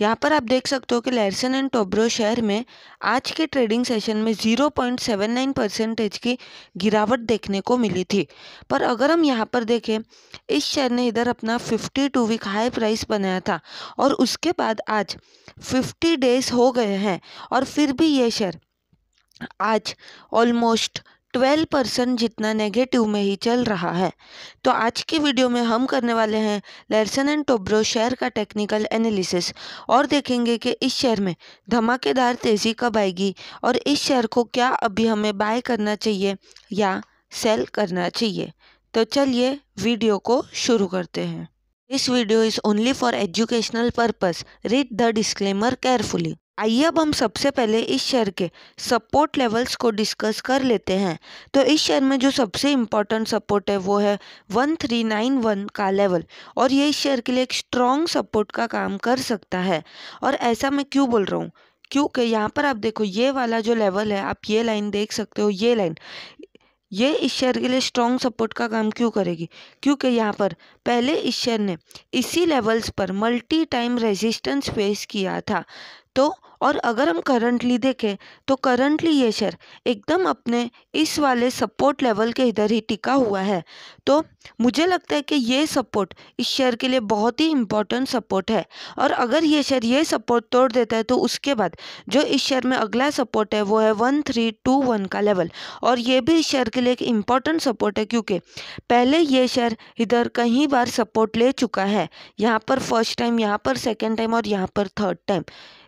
यहाँ पर आप देख सकते हो कि लैरसन एंड टोब्रो शेयर में आज के ट्रेडिंग सेशन में 0.79 परसेंटेज की गिरावट देखने को मिली थी पर अगर हम यहाँ पर देखें इस शेयर ने इधर अपना 52 वीक हाई प्राइस बनाया था और उसके बाद आज 50 डेज हो गए हैं और फिर भी ये शेयर आज ऑलमोस्ट ट्वेल्व परसेंट जितना नेगेटिव में ही चल रहा है तो आज की वीडियो में हम करने वाले हैं लर्सन एंड टोब्रो शेयर का टेक्निकल एनालिसिस और देखेंगे कि इस शेयर में धमाकेदार तेज़ी कब आएगी और इस शेयर को क्या अभी हमें बाय करना चाहिए या सेल करना चाहिए तो चलिए वीडियो को शुरू करते हैं this video is only for educational purpose read the disclaimer carefully आइए अब हम सबसे पहले इस शेयर के सपोर्ट लेवल्स को डिस्कस कर लेते हैं तो इस शेयर में जो सबसे इम्पोर्टेंट सपोर्ट है वो है वन थ्री नाइन वन का लेवल और ये इस शेयर के लिए एक स्ट्रॉन्ग सपोर्ट का काम कर सकता है और ऐसा मैं क्यों बोल रहा हूँ क्योंकि यहाँ पर आप देखो ये वाला जो लेवल है आप ये लाइन देख सकते हो ये लाइन ये इस शेयर के लिए स्ट्रॉन्ग सपोर्ट का काम क्यों करेगी क्योंकि यहाँ पर पहले इस शेयर ने इसी लेवल्स पर मल्टी टाइम रेजिस्टेंस फेस किया था ¿Tú? और अगर हम करंटली देखें तो करंटली ये शेयर एकदम अपने इस वाले सपोर्ट लेवल के इधर ही टिका हुआ है तो मुझे लगता है कि ये सपोर्ट इस शेयर के लिए बहुत ही इम्पोर्टेंट सपोर्ट है और अगर ये शेयर ये सपोर्ट तोड़ देता है तो उसके बाद जो इस शेयर में अगला सपोर्ट है वो है वन थ्री टू वन का लेवल और ये भी इस शेयर के लिए एक इम्पॉर्टेंट सपोर्ट है क्योंकि पहले ये शेयर इधर कई बार सपोर्ट ले चुका है यहाँ पर फर्स्ट टाइम यहाँ पर सेकेंड टाइम और यहाँ पर थर्ड टाइम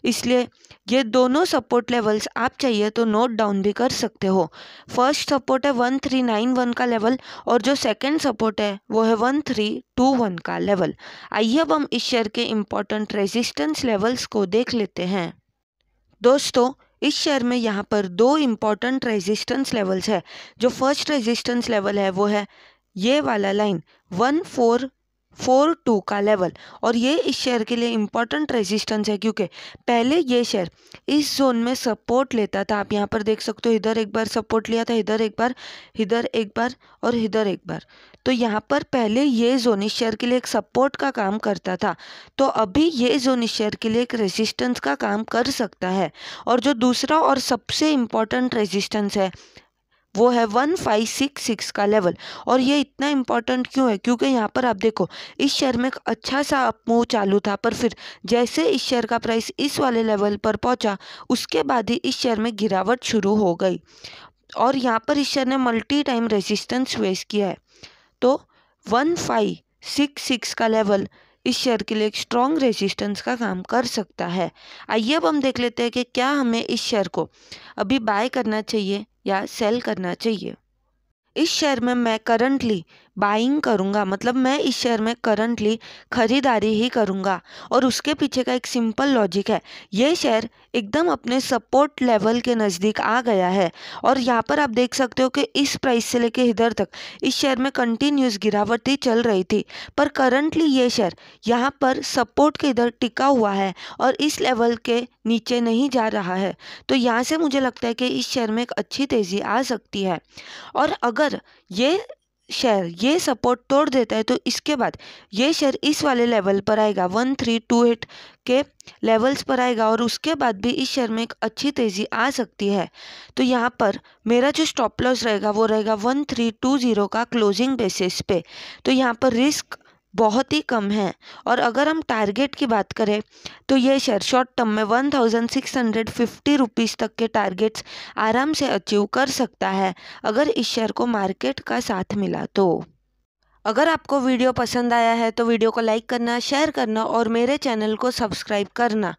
इसलिए ये दोनों सपोर्ट लेवल्स आप चाहिए तो नोट डाउन भी कर सकते हो फर्स्ट सपोर्ट है वन थ्री नाइन वन का लेवल और जो सेकंड सपोर्ट है वो है वन थ्री टू वन का लेवल आइए अब हम इस शेयर के इम्पोर्टेंट रेजिस्टेंस लेवल्स को देख लेते हैं दोस्तों इस शेयर में यहाँ पर दो इम्पॉर्टेंट रेजिस्टेंस लेवल्स है जो फर्स्ट रेजिस्टेंस लेवल है वो है ये वाला line one four four two का लेवल और ये इस शेयर के लिए इम्पॉर्टेंट रेजिस्टेंस है क्योंकि पहले ये शेयर इस जोन में सपोर्ट लेता था आप यहाँ पर देख सकते हो इधर एक बार सपोर्ट लिया था इधर एक बार इधर एक बार और इधर एक बार तो यहाँ पर पहले ये जोन इस शेयर के लिए एक सपोर्ट का काम करता था तो अभी ये जोन इस शेयर के लिए एक रेजिस्टेंस का काम कर सकता है और जो दूसरा और सबसे इम्पॉर्टेंट रेजिस्टेंस है वो है वन फाइव सिक्स सिक्स का लेवल और ये इतना इम्पॉर्टेंट क्यों है क्योंकि यहाँ पर आप देखो इस शेयर में अच्छा सा अपमूव चालू था पर फिर जैसे इस शेयर का प्राइस इस वाले लेवल पर पहुँचा उसके बाद ही इस शेयर में गिरावट शुरू हो गई और यहाँ पर इस शेयर ने मल्टी टाइम रेजिस्टेंस फेस किया है तो वन फाइव सिक्स सिक्स का लेवल इस शेयर के लिए एक स्ट्रॉन्ग रेजिस्टेंस का काम कर सकता है आइए अब हम देख लेते हैं कि क्या हमें इस शेयर को अभी बाय करना चाहिए या सेल करना चाहिए इस शेयर में मैं करंटली बाइंग करूँगा मतलब मैं इस शेयर में करंटली ख़रीदारी ही करूँगा और उसके पीछे का एक सिंपल लॉजिक है ये शेयर एकदम अपने सपोर्ट लेवल के नज़दीक आ गया है और यहाँ पर आप देख सकते हो कि इस प्राइस से लेके इधर तक इस शेयर में कंटिन्यूस गिरावटी चल रही थी पर करंटली ये शेयर यहाँ पर सपोर्ट के इधर टिका हुआ है और इस लेवल के नीचे नहीं जा रहा है तो यहाँ से मुझे लगता है कि इस शेयर में एक अच्छी तेज़ी आ सकती है और अगर ये शेयर ये सपोर्ट तोड़ देता है तो इसके बाद ये शेयर इस वाले लेवल पर आएगा वन थ्री टू एट के लेवल्स पर आएगा और उसके बाद भी इस शेयर में एक अच्छी तेज़ी आ सकती है तो यहाँ पर मेरा जो स्टॉप लॉस रहेगा वो रहेगा वन थ्री टू ज़ीरो का क्लोजिंग बेसिस पे तो यहाँ पर रिस्क बहुत ही कम है और अगर हम टारगेट की बात करें तो ये शेयर शॉर्ट टर्म में one thousand six hundred fifty rupees तक के टारगेट्स आराम से अचीव कर सकता है अगर इस शेयर को मार्केट का साथ मिला तो अगर आपको वीडियो पसंद आया है तो वीडियो को लाइक करना शेयर करना और मेरे चैनल को सब्सक्राइब करना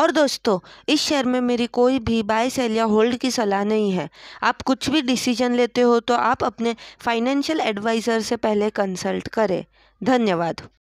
और दोस्तों इस शेयर में मेरी कोई भी बाय सेल या होल्ड की सलाह नहीं है आप कुछ भी डिसीजन लेते हो तो आप अपने फाइनेंशियल एडवाइज़र से पहले कंसल्ट करें धन्यवाद